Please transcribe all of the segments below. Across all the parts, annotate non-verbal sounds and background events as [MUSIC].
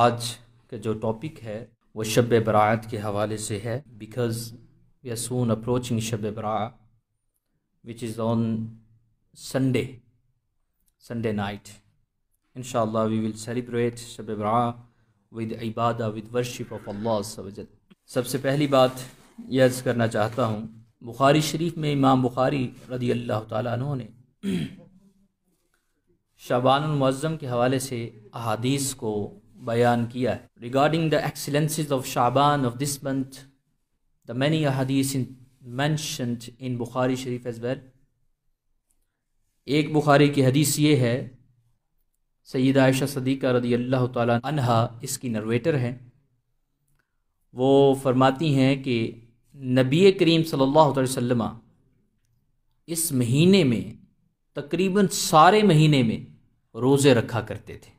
आज का जो टॉपिक है वो शब बरात के हवाले से है because we are soon approaching Shab Barat which is on Sunday Sunday night in we will celebrate Shab Barat with इबादा विद वर्शिप ऑफ अल्लाह सबसे पहली बात यह अर्ज़ करना चाहता हूँ बुखारी शरीफ में इमाम बुखारी रदी अल्लाह तु ने [CLEARS THROAT] शबान के हवाले से अदीस को बयान किया है regarding the excellences of Shaban of this month the many अदीस इन मैंशनड इन बुखारी शरीफ एज वेल एक बुखारी की हदीस ये है सैद आयशा सदीक़ा रदी अल्लाह तहा इसकी नरवेटर हैं वो फरमाती हैं कि नबी करीम सल्लल्लाहु अलैहि वसल्लम इस महीने में तकरीबन सारे महीने में रोज़े रखा करते थे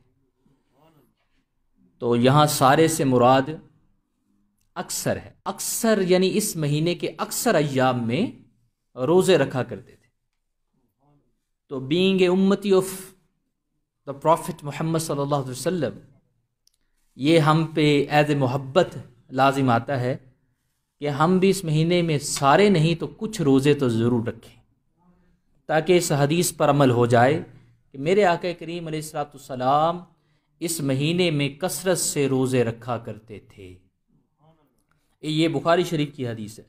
तो यहाँ सारे से मुराद अक्सर है अक्सर यानी इस महीने के अक्सर अयाम में रोज़े रखा करते थे तो बींग ए उम्मती ऑफ द प्रॉफिट मोहम्मद सल्लल्लाहु अलैहि वसल्लम ये हम पे एज ए मोहब्बत लाजिम आता है कि हम भी इस महीने में सारे नहीं तो कुछ रोज़े तो ज़रूर रखें ताकि इस हदीस पर अमल हो जाए कि मेरे आका करीम सलाम इस महीने में कसरत से रोज़े रखा करते थे ये बुखारी शरीफ की हदीस है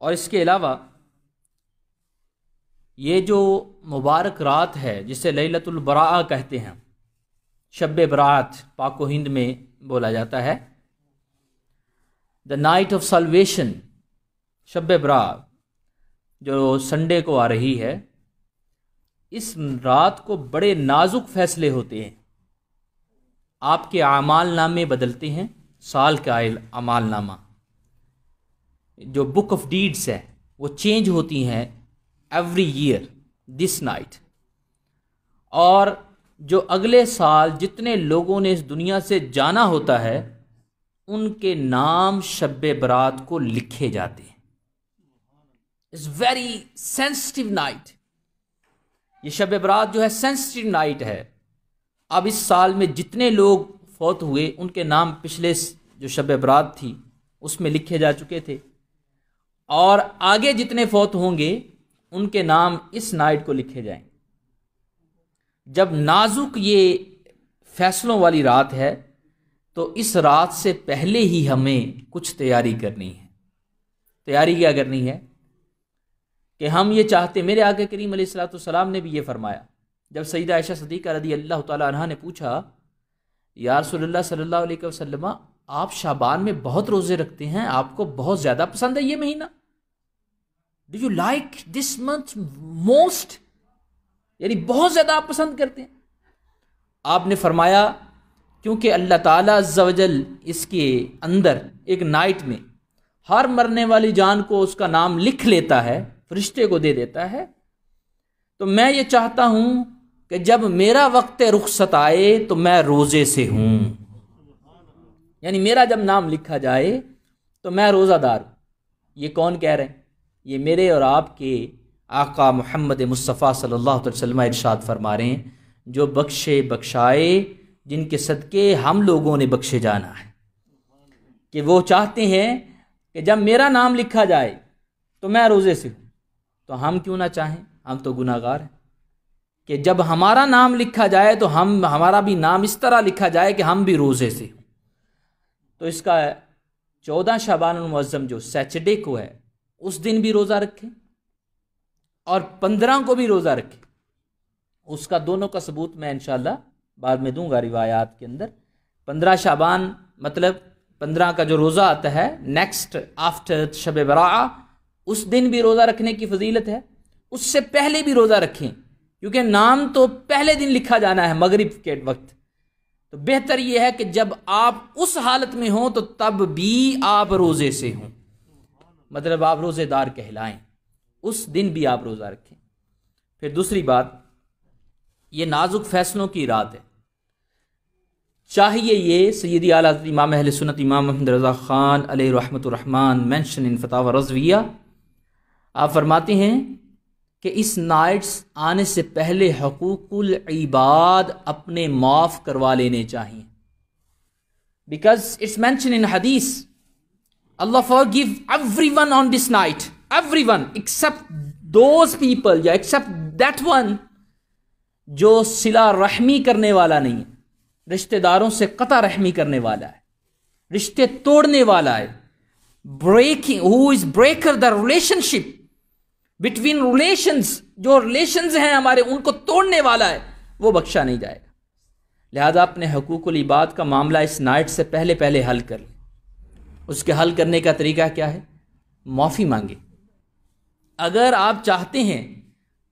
और इसके अलावा ये जो मुबारक रात है जिसे ललतुलबरा कहते हैं शब बरात पाको हिंद में बोला जाता है the night of salvation Shab Barat जो संडे को आ रही है इस रात को बड़े नाजुक फैसले होते हैं आपके अमाल नामे बदलते हैं साल का अमाल नामा जो बुक ऑफ डीड्स है वो चेंज होती हैं एवरी ईयर दिस नाइट और जो अगले साल जितने लोगों ने इस दुनिया से जाना होता है उनके नाम शब बरात को लिखे जाते हैं इट्स वेरी सेंसिटिव नाइट ये शब बरात जो है सेंसिटिव नाइट है अब इस साल में जितने लोग फौत हुए उनके नाम पिछले जो शब बरात थी उसमें लिखे जा चुके थे और आगे जितने फौत होंगे उनके नाम इस नाइट को लिखे जाएंगे जब नाजुक ये फैसलों वाली रात है तो इस रात से पहले ही हमें कुछ तैयारी करनी है तैयारी क्या करनी है कि हम ये चाहते मेरे आगे करीम सलाम ने भी ये फरमाया जब सईद आयशा सदीक रदी अल्लाह तह ने पूछा यार सल्ला वसलम आप शाबान में बहुत रोज़े रखते हैं आपको बहुत ज़्यादा पसंद है ये महीना do you like this month most यानी बहुत ज़्यादा आप पसंद करते हैं आपने फरमाया क्योंकि अल्लाह ताला अज्जावजल इसके अंदर एक नाइट में हर मरने वाली जान को उसका नाम लिख लेता है फरिश्ते को दे देता है तो मैं ये चाहता हूँ कि जब मेरा वक्त रुखसत आए तो मैं रोज़े से हूँ यानी मेरा जब नाम लिखा जाए तो मैं रोज़ादार हूँ ये कौन कह रहे हैं ये मेरे और आपके आका मोहम्मद मुस्तफ़ा सल्लल्लाहु अलैहि वसल्लम इरशाद फरमा रहे हैं जो बख्शे बख्शाए जिनके सदक़े हम लोगों ने बख्शे जाना है कि वो चाहते हैं कि जब मेरा नाम लिखा जाए तो मैं रोज़े से हूँ तो हम क्यों ना चाहें हम तो गुनागार हैं कि जब हमारा नाम लिखा जाए तो हम हमारा भी नाम इस तरह लिखा जाए कि हम भी रोज़े से तो इसका चौदह शबान जो सैचरडे को है उस दिन भी रोज़ा रखें और पंद्रह को भी रोज़ा रखें उसका दोनों का सबूत मैं इन बाद में दूंगा रिवायात के अंदर पंद्रह शाबान मतलब पंद्रह का जो रोज़ा आता है नेक्स्ट आफ्टर शब बरा उस दिन भी रोज़ा रखने की फजीलत है उससे पहले भी रोज़ा रखें क्योंकि नाम तो पहले दिन लिखा जाना है मगरिब के वक्त तो बेहतर यह है कि जब आप उस हालत में हों तो तब भी आप रोज़े से हों मतलब आप रोज़ेदार कहलाएं उस दिन भी आप रोज़ा रखें फिर दूसरी बात ये नाजुक फैसलों की रात है चाहिए ये सैदी आला इमाम अहल सुनत इमाम अहमद रज़ा ख़ान अलहमत मैंशन फ़तावा रजविया आप फरमाते हैं कि इस नाइट्स आने से पहले हकूकुल इबाद अपने माफ़ करवा लेने चाहिए बिकॉज इट्स मैंशन इन हदीस Allah forgive everyone on this night everyone except those people या एक्सेप्ट दैट वन जो सिला रहमी करने वाला नहीं है रिश्तेदारों से कता रहमी करने वाला है रिश्ते तोड़ने वाला है breaking who is breaker the relationship between relations जो रिलेशंस हैं हमारे उनको तोड़ने वाला है वो बख्शा नहीं जाएगा लिहाजा अपने हकूक इबाद का मामला इस नाइट से पहले पहले हल कर लें उसके हल करने का तरीका क्या है माफ़ी मांगे अगर आप चाहते हैं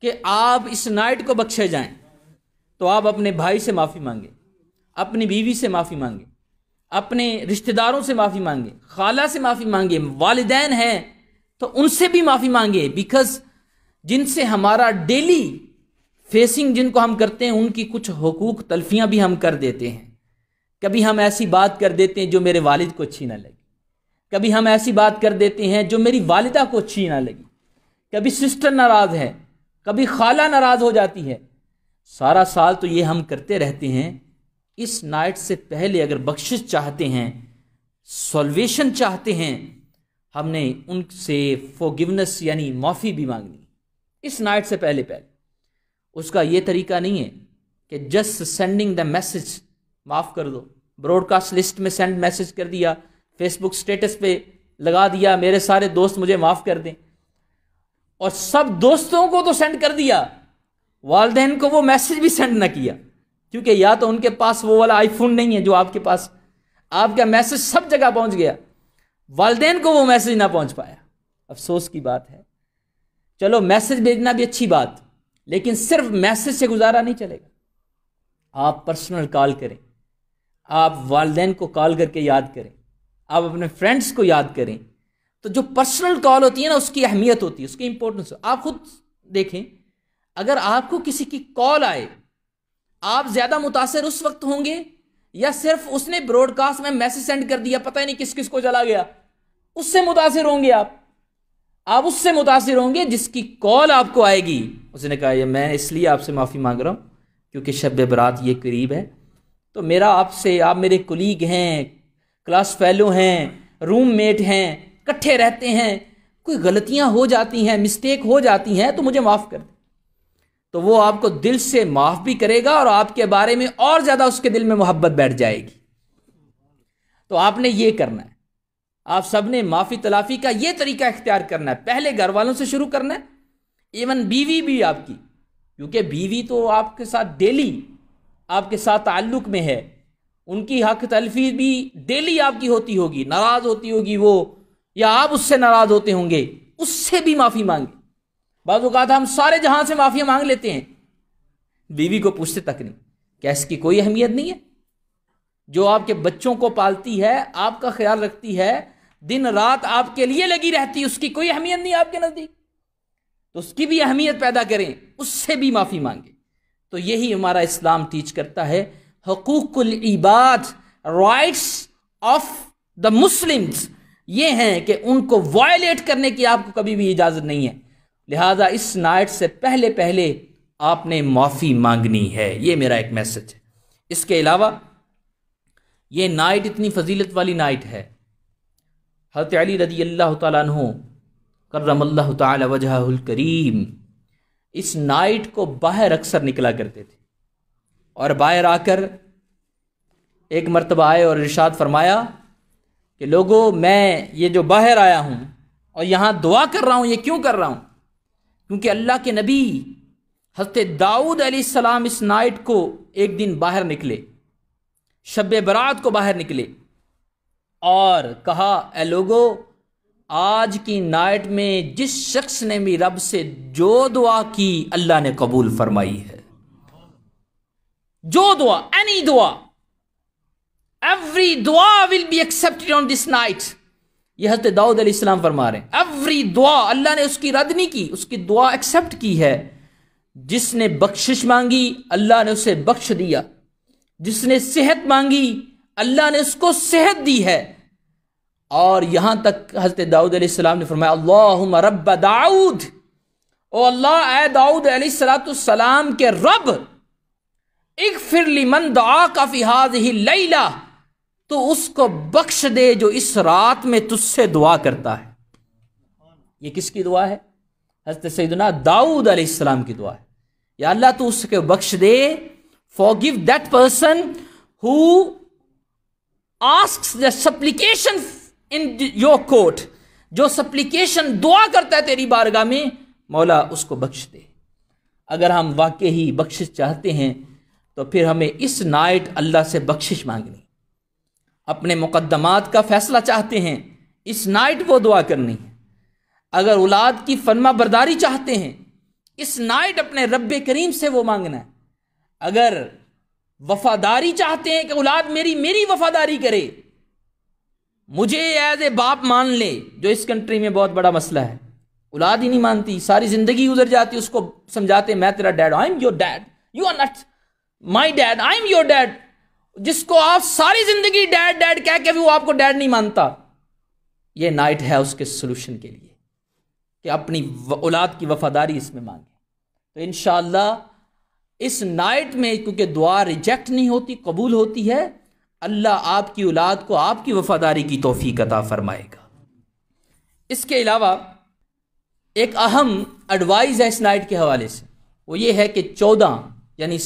कि आप इस नाइट को बख्शे जाएं तो आप अपने भाई से माफ़ी मांगे अपनी बीवी से माफ़ी मांगे अपने रिश्तेदारों से माफ़ी मांगे खाला से माफ़ी मांगे वालदेन हैं तो उनसे भी माफ़ी मांगे बिकॉज जिनसे हमारा डेली फेसिंग जिनको हम करते हैं उनकी कुछ हकूक तलफियाँ भी हम कर देते हैं कभी हम ऐसी बात कर देते हैं जो मेरे वालिद को अच्छी ना लगी कभी हम ऐसी बात कर देते हैं जो मेरी वालिदा को अच्छी ना लगी कभी सिस्टर नाराज़ है कभी खाला नाराज़ हो जाती है सारा साल तो ये हम करते रहते हैं इस नाइट से पहले अगर बख्शिश चाहते हैं सॉल्वेशन चाहते हैं हमने उनसे फोगिवनेस यानी माफ़ी भी मांगनी इस नाइट से पहले पहले उसका ये तरीका नहीं है कि जस्ट सेंडिंग द मैसेज माफ़ कर दो ब्रॉडकास्ट लिस्ट में सेंड मैसेज कर दिया फेसबुक स्टेटस पे लगा दिया मेरे सारे दोस्त मुझे माफ़ कर दें और सब दोस्तों को तो सेंड कर दिया वालदेन को वो मैसेज भी सेंड ना किया क्योंकि या तो उनके पास वो वाला आईफोन नहीं है जो आपके पास आपका मैसेज सब जगह पहुंच गया वालदेन को वो मैसेज ना पहुंच पाया अफसोस की बात है चलो मैसेज भेजना भी अच्छी बात लेकिन सिर्फ मैसेज से गुजारा नहीं चलेगा आप पर्सनल कॉल करें आप वालदेन को कॉल करके याद करें आप अपने फ्रेंड्स को याद करें तो जो पर्सनल कॉल होती है ना उसकी अहमियत होती है उसकी इंपॉर्टेंस आप खुद देखें अगर आपको किसी की कॉल आए आप ज़्यादा मुतासर उस वक्त होंगे या सिर्फ उसने ब्रॉडकास्ट में मैसेज सेंड कर दिया पता ही नहीं किस किस को चला गया उससे मुतासर होंगे आप आप उससे मुतासर होंगे जिसकी कॉल आपको आएगी उसने कहा ये मैं इसलिए आपसे माफ़ी मांग रहा हूँ क्योंकि शब बरात ये करीब है तो मेरा आपसे आप मेरे कुलीग हैं क्लास फेलो हैं रूम मेट हैं इकट्ठे रहते हैं कोई गलतियाँ हो जाती हैं मिस्टेक हो जाती हैं तो मुझे माफ़ कर दे तो वो आपको दिल से माफ़ भी करेगा और आपके बारे में और ज़्यादा उसके दिल में मोहब्बत बैठ जाएगी तो आपने ये करना है आप सब ने माफ़ी तलाफ़ी का ये तरीका इख्तियार करना है पहले घर वालों से शुरू करना है इवन बीवी भी आपकी क्योंकि बीवी तो आपके साथ डेली आपके साथ ताल्लुक में है उनकी हक तलफी भी डेली आपकी होती होगी नाराज़ होती होगी वो या आप उससे नाराज़ होते होंगे उससे भी माफ़ी मांगे था हम सारे जहां से माफिया मांग लेते हैं बीवी को पूछते तक नहीं क्या इसकी कोई अहमियत नहीं है जो आपके बच्चों को पालती है आपका ख्याल रखती है दिन रात आपके लिए लगी रहती है उसकी कोई अहमियत नहीं आपके नज़दीक तो उसकी भी अहमियत पैदा करें उससे भी माफ़ी मांगे तो यही हमारा इस्लाम टीच करता है हकूकुल इबाद राइट्स ऑफ द मुस्लिम्स ये हैं कि उनको वायलेट करने की आपको कभी भी इजाज़त नहीं है लिहाजा इस नाइट से पहले पहले आपने माफ़ी मांगनी है ये मेरा एक मैसेज है इसके अलावा ये नाइट इतनी फजीलत वाली नाइट है हजरत अली रदी अल्लाह तु करमल्ला करीम इस नाइट को बाहर अक्सर निकला करते थे और बाहर आकर एक मरतबा आए और इर्शाद फरमाया कि लोगों मैं ये जो बाहर आया हूँ और यहाँ दुआ कर रहा हूँ ये क्यों कर रहा हूँ क्योंकि अल्लाह के नबी हजरत दाऊद सलाम इस नाइट को एक दिन बाहर निकले शब बरात को बाहर निकले और कहा ए लोगो आज की नाइट में जिस शख्स ने भी रब से जो दुआ की अल्लाह ने कबूल फरमाई है जो दुआ एनी दुआ एवरी दुआ will be accepted on this night यह हजरत दाऊद अलैहिस्सलाम फरमा रहे हैं एवरी दुआ अल्लाह ने उसकी रद्द नहीं की उसकी दुआ एक्सेप्ट की है जिसने बख्शिश मांगी अल्लाह ने उसे बख्श दिया जिसने सेहत मांगी अल्लाह ने उसको सेहत दी है और यहां तक हजरत दाऊद अलैहिस्सलाम ने फरमाया अल्लाह रब दाऊद ओ अल्लाह ए दाऊद अलैहिस्सलाम के रब इक फिर लिमन दुआ का फिहाज ही लैला तो उसको बख्श दे जो इस रात में तुझसे दुआ करता है ये किसकी दुआ है हजरत सैदना दाऊद अलैहिस्सलाम की दुआ है या अल्लाह तो उसके बख्श दे forgive that person who ask the supplication in your court जो सप्लीकेशन दुआ करता है तेरी बारगाह में मौला उसको बख्श दे अगर हम वाकई ही बख्शिश चाहते हैं तो फिर हमें इस नाइट अल्लाह से बख्शिश मांगनी अपने मुकदमात का फ़ैसला चाहते हैं इस नाइट वो दुआ करनी है अगर औलाद की फर्मा बरदारी चाहते हैं इस नाइट अपने रब करीम से वो मांगना है अगर वफादारी चाहते हैं कि औलाद मेरी मेरी वफादारी करे मुझे एज ए बाप मान ले जो इस कंट्री में बहुत बड़ा मसला है औलाद ही नहीं मानती सारी ज़िंदगी गुजर जाती उसको समझाते मैं तेरा dad I am your dad you are not my dad I am your dad जिसको आप सारी जिंदगी डैड डैड कह के भी वो आपको डैड नहीं मानता ये नाइट है उसके सोल्यूशन के लिए कि अपनी औलाद की वफादारी इसमें मांगे तो इन इस नाइट में क्योंकि दुआ रिजेक्ट नहीं होती कबूल होती है अल्लाह आपकी औलाद को आपकी वफादारी की तोहफी अता फरमाएगा इसके अलावा एक अहम एडवाइस है इस नाइट के हवाले से वो ये है कि चौदह यानी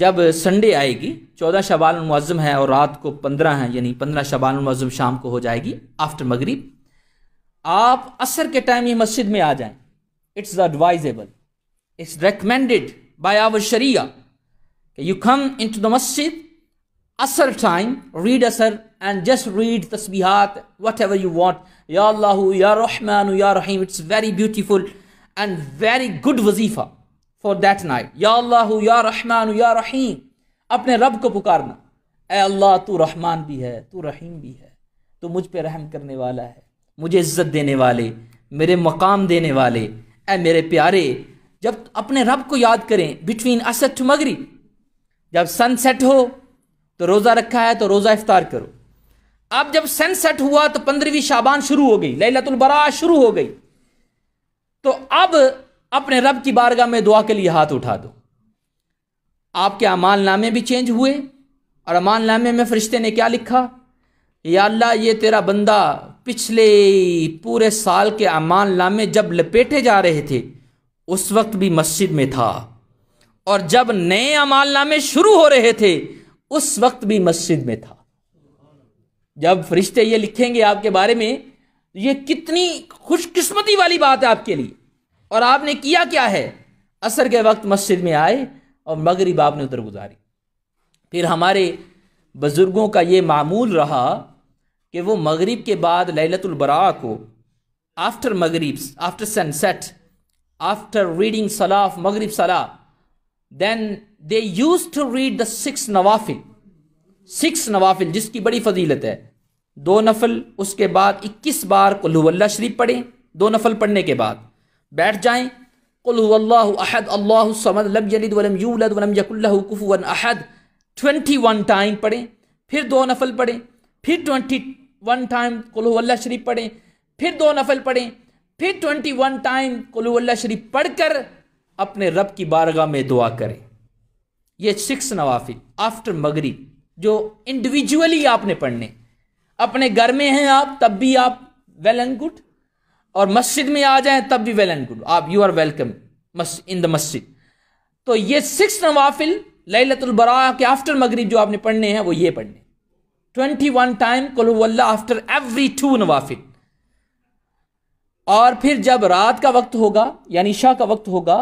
जब संडे आएगी चौदह शबाल मज़म है और रात को पंद्रह है यानी पंद्रह शबाल मज़म शाम को हो जाएगी आफ्टर मगरिब आप असर के टाइम ये मस्जिद में आ जाएं it's advisable it's recommended by our sharia you come in to the masjid Asr time read Asr and just read tasbihat whatever you want या या रहमान या Rahim it's very beautiful and very good wazifa for that night या अल्लाह या रहमान या रहीम अपने रब को पुकारना ए अल्लाह तू रहमान भी है तू रहीम भी है तो मुझ पर रहम करने वाला है मुझे इज़्ज़त देने वाले मेरे मकाम देने वाले ए मेरे प्यारे जब अपने रब को याद करें बिटवीन असद टू मगरी जब सनसेट हो तो रोज़ा रखा है तो रोज़ा इफ्तार करो अब जब सनसेट हुआ तो पंद्रहवीं शाबान शुरू हो गई लैलतुलबरा शुरू हो गई तो अब अपने रब की बारगाह में दुआ के लिए हाथ उठा दो आपके अमाल नामे भी चेंज हुए और अमाल नामे में फ़रिश्ते ने क्या लिखा या अल्लाह ये तेरा बंदा पिछले पूरे साल के अमाल नामे जब लपेटे जा रहे थे उस वक्त भी मस्जिद में था और जब नए अमाल नामे शुरू हो रहे थे उस वक्त भी मस्जिद में था जब फरिश्ते ये लिखेंगे आपके बारे में ये कितनी खुशकिस्मती वाली बात है आपके लिए और आपने किया क्या है असर के वक्त मस्जिद में आए और मगरिब आपने उधर गुजारी फिर हमारे बुज़ुर्गों का ये मामूल रहा कि वो मगरिब के बाद ललतुलबरा को after Maghrib after sunset after reading सलाफ Maghrib salah then they use to read the six nawafil six nawafil जिसकी बड़ी फजीलत है दो नफल उसके बाद इक्कीस बार कुल्लवल्ला शरीफ पढ़ें दो नफल पढ़ने के बाद बैठ जाएं अहद अल्लाह समद लम यलिद वलम यूलद वलम यकुल्लकुफ़ुवन अहद ट्वेंटी वन टाइम पढ़ें फिर दो नफल पढ़ें फिर ट्वेंटी वन टाइम कुल्ला शरीफ पढ़ें फिर दो नफल पढ़ें फिर ट्वेंटी वन टाइम कुल्ला शरीफ पढ़ कर अपने रब की बारगाह में दुआ करें ये सिक्स नवाफिल आफ्टर मगरी जो इंडिविजुअली आपने पढ़ने अपने घर में हैं आप तब भी आप वेल एंड गुड और मस्जिद में आ जाएं तब भी वेल एंड गुड आप you are welcome in the masjid तो ये सिक्स नवाफिल लतुलबरा के आफ्टर मगरिब जो आपने पढ़ने हैं वो ये पढ़ने ट्वेंटी वन टाइम कल्ला आफ्टर एवरी टू नवाफिल और फिर जब रात का वक्त होगा यानी शाह का वक्त होगा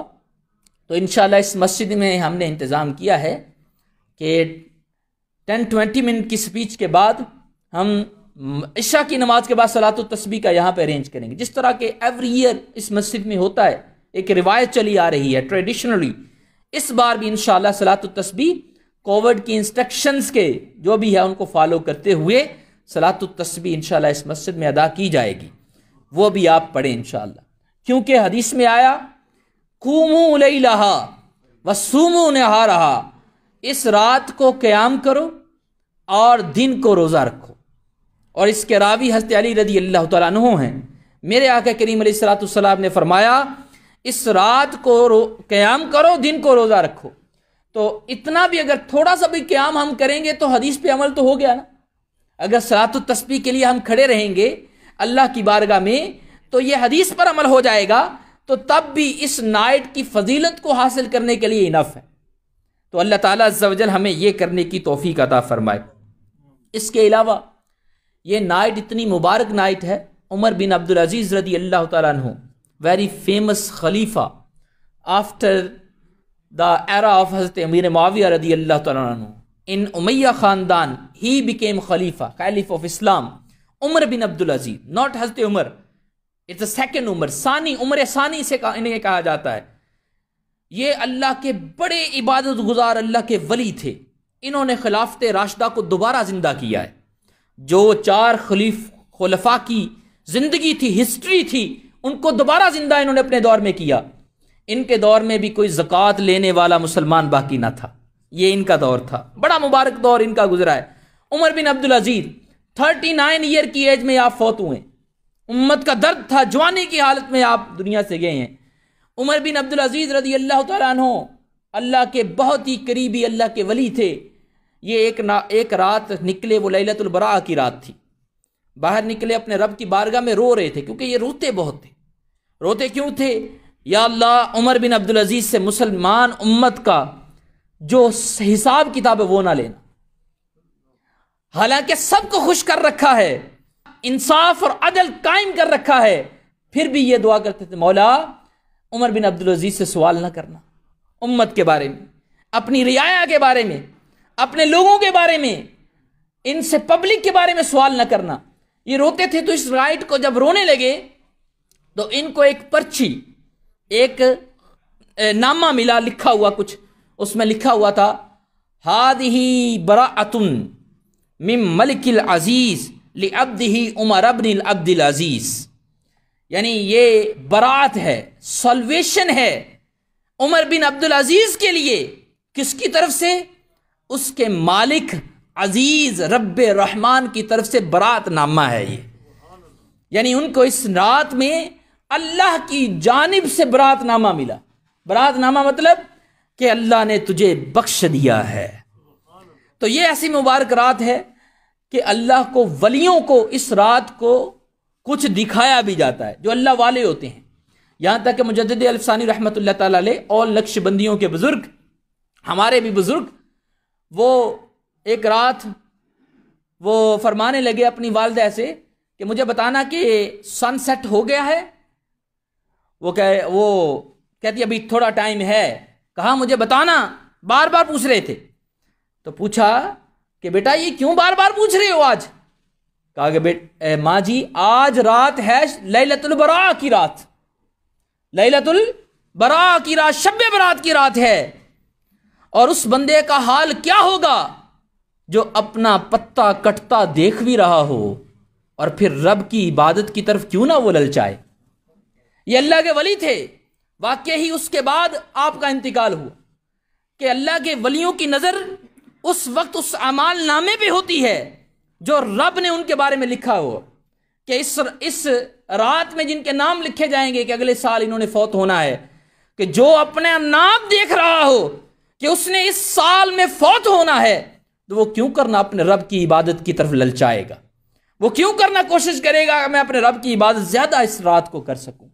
तो इन इस मस्जिद में हमने इंतज़ाम किया है कि टेन ट्वेंटी मिनट की स्पीच के बाद हम इशा की नमाज के बाद सलात तस्बी का यहाँ पे अरेंज करेंगे जिस तरह के एवरी ईयर इस मस्जिद में होता है एक रिवायत चली आ रही है ट्रेडिशनली इस बार भी इन सलात तस्बी कोविड की इंस्ट्रक्शंस के जो भी है उनको फॉलो करते हुए सलात तस्बी इन इस मस्जिद में अदा की जाएगी वो भी आप पढ़ें इन क्योंकि हदीस में आया खूम उलई लहा वसूमू नहा रहा इस रात को क्याम करो और दिन को रोज़ा रखो और इसके रावी हस्त अली रदी अल्लाह तु हैं मेरे आका करीम सलातम ने फरमाया इस रात को क़्याम करो दिन को रोज़ा रखो तो इतना भी अगर थोड़ा सा भी क़्याम हम करेंगे तो हदीस पे अमल तो हो गया ना अगर सलात तस्बी के लिए हम खड़े रहेंगे अल्लाह की बारगाह में तो ये हदीस पर अमल हो जाएगा तो तब भी इस नाइट की फजीलत को हासिल करने के लिए इनफ है तो अल्लाह ताला हमें ये करने की तोफ़ी अता फ़रमाए इसके अलावा ये नाइट इतनी मुबारक नाइट है उमर बिन अब्दुल अजीज़ रदी अल्लाह तु very famous khalifa after the era of Hazrat Amir Muawiya रदी अल्लाह तु इन उमैया ख़ानदान he became khalifa khalif of Islam Umar bin Abdul Aziz not Hazrat Umar it's a second Umar Sani Umar सानी से इन्हें कहा जाता है ये अल्लाह के बड़े इबादत गुजार अल्लाह के वली थे इन्होंने खिलाफत राशदा को दोबारा ज़िंदा किया है जो चार खलीफ खलफा की ज़िंदगी थी हिस्ट्री थी उनको दोबारा ज़िंदा इन्होंने अपने दौर में किया इनके दौर में भी कोई जक़ात लेने वाला मुसलमान बाकी ना था ये इनका दौर था बड़ा मुबारक दौर इनका गुजरा है Umar bin Abdul Aziz thirty nine year की एज में आप फौत हुए उम्मत का दर्द था जवानी की हालत में आप दुनिया से गए हैं उमर बिन अब्दुल अजीज़ रजी अल्लाह तु अल्लाह के बहुत ही करीबी अल्लाह के वली थे ये एक ना एक रात निकले वो लैलतुलबरा की रात थी बाहर निकले अपने रब की बारगाह में रो रहे थे क्योंकि ये रोते बहुत थे रोते क्यों थे या अल्लाह उमर बिन अब्दुल अजीज़ से मुसलमान उम्मत का जो हिसाब किताब है वो ना लेना हालांकि सबको खुश कर रखा है इंसाफ और अदल कायम कर रखा है फिर भी ये दुआ करते थे मौला उमर बिन अब्दुल अजीज़ से सवाल ना करना उम्मत के बारे में अपनी रियाया के बारे में अपने लोगों के बारे में इनसे पब्लिक के बारे में सवाल न करना ये रोते थे तो इस राइट को जब रोने लगे तो इनको एक पर्ची एक नामा मिला लिखा हुआ कुछ उसमें लिखा हुआ था हाद ही बरा अतुन मिम मलिकल अजीज लि अब्द ही उमर अब अब्दिल अजीज यानी ये बरात है सॉल्वेशन है उमर बिन अब्दुल अजीज के लिए किसकी तरफ से उसके मालिक अजीज़ रब रहमान की तरफ से बरात नामा है ये यानी उनको इस रात में अल्लाह की जानब से बरात नामा मिला बरात नामा मतलब कि अल्लाह ने तुझे बख्श दिया है तो ये ऐसी मुबारक रात है कि अल्लाह को वलियों को इस रात को कुछ दिखाया भी जाता है जो अल्लाह वाले होते हैं यहां तक कि मुजद अलफसानी रहमत ला और लक्ष्य बंदियों के बुज़ुर्ग हमारे भी बुज़ुर्ग वो एक रात वो फरमाने लगे अपनी वालदा से कि मुझे बताना कि सनसेट हो गया है वो कह वो कहती अभी थोड़ा टाइम है कहा मुझे बताना बार बार पूछ रहे थे तो पूछा कि बेटा ये क्यों बार बार पूछ रहे हो आज कहा कि बेट माँ जी आज रात है लैलतुल बरा की रात लैलतुल बरा की रात शब बरात की रात है और उस बंदे का हाल क्या होगा जो अपना पत्ता कटता देख भी रहा हो और फिर रब की इबादत की तरफ क्यों ना वो ललचाए ये अल्लाह के वली थे वाक्य ही उसके बाद आपका इंतकाल हुआ कि अल्लाह के वलियों की नज़र उस वक्त उस अमाल नामे पे होती है जो रब ने उनके बारे में लिखा हो कि इस इस रात में जिनके नाम लिखे जाएंगे कि अगले साल इन्होंने फौत होना है कि जो अपने नाम देख रहा हो कि उसने इस साल में फौत होना है तो वो क्यों करना अपने रब की इबादत की तरफ ललचाएगा वो क्यों करना कोशिश करेगा मैं अपने रब की इबादत ज़्यादा इस रात को कर सकूं